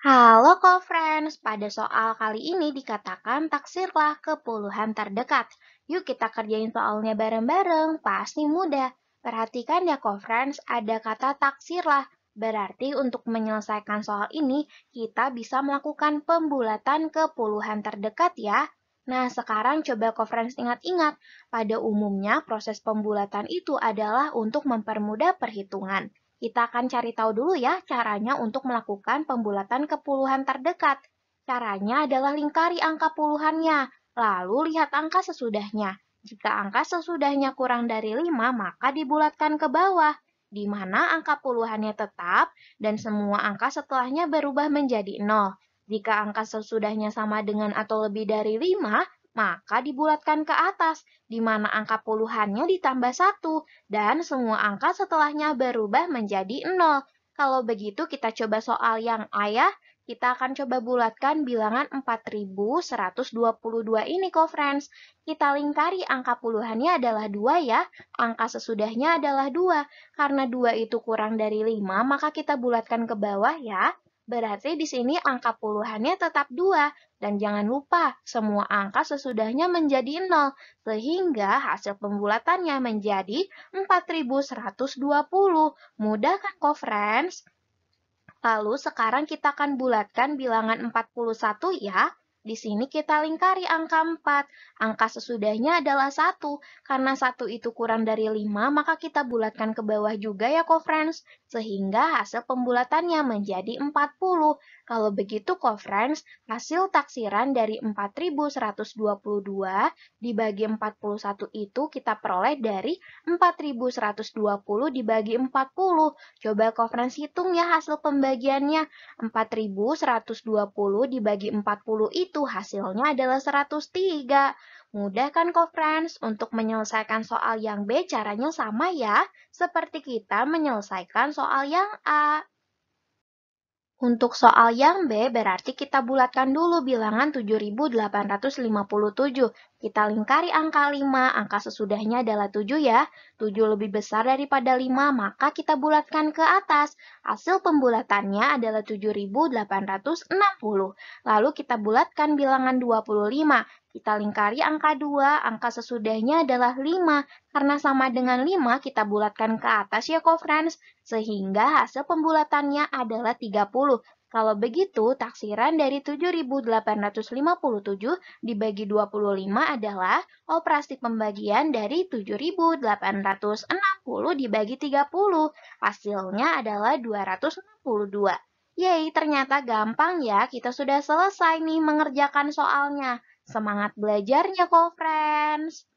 Halo co-friends, pada soal kali ini dikatakan taksirlah ke puluhan terdekat. Yuk kita kerjain soalnya bareng-bareng, pasti mudah. Perhatikan ya co-friends, ada kata taksirlah. Berarti untuk menyelesaikan soal ini, kita bisa melakukan pembulatan ke puluhan terdekat ya. Nah, sekarang coba co-friends ingat-ingat, pada umumnya proses pembulatan itu adalah untuk mempermudah perhitungan. Kita akan cari tahu dulu ya caranya untuk melakukan pembulatan ke puluhan terdekat. Caranya adalah lingkari angka puluhannya, lalu lihat angka sesudahnya. Jika angka sesudahnya kurang dari 5, maka dibulatkan ke bawah, di mana angka puluhannya tetap dan semua angka setelahnya berubah menjadi 0. Jika angka sesudahnya sama dengan atau lebih dari 5, maka dibulatkan ke atas, di mana angka puluhannya ditambah satu dan semua angka setelahnya berubah menjadi 0. Kalau begitu kita coba soal yang A ya, kita akan coba bulatkan bilangan 4122 ini kok friends. Kita lingkari angka puluhannya adalah 2 ya, angka sesudahnya adalah 2. Karena 2 itu kurang dari 5, maka kita bulatkan ke bawah ya. Berarti di sini angka puluhannya tetap 2. Dan jangan lupa, semua angka sesudahnya menjadi 0, sehingga hasil pembulatannya menjadi 4120. Mudah kan, kok, friends? Lalu sekarang kita akan bulatkan bilangan 41 ya. Di sini kita lingkari angka 4. Angka sesudahnya adalah satu Karena satu itu kurang dari 5, maka kita bulatkan ke bawah juga ya co-friends. Sehingga hasil pembulatannya menjadi 40. Kalau begitu co-friends, hasil taksiran dari 4122 dibagi 41 itu kita peroleh dari 4120 dibagi 40. Coba co-friends hitung ya hasil pembagiannya. 4120 dibagi 40 itu itu hasilnya adalah 103. Mudah kan kok friends? Untuk menyelesaikan soal yang B caranya sama ya, seperti kita menyelesaikan soal yang A. Untuk soal yang B berarti kita bulatkan dulu bilangan 7857 kita lingkari angka 5, angka sesudahnya adalah 7 ya. 7 lebih besar daripada 5, maka kita bulatkan ke atas. Hasil pembulatannya adalah 7860. Lalu kita bulatkan bilangan 25. Kita lingkari angka 2, angka sesudahnya adalah 5. Karena sama dengan 5, kita bulatkan ke atas ya, co-friends. Sehingga hasil pembulatannya adalah 30. Kalau begitu, taksiran dari 7.857 dibagi 25 adalah operasi pembagian dari 7.860 dibagi 30. Hasilnya adalah 262. Yeay, ternyata gampang ya, kita sudah selesai nih mengerjakan soalnya. Semangat belajarnya kok, friends!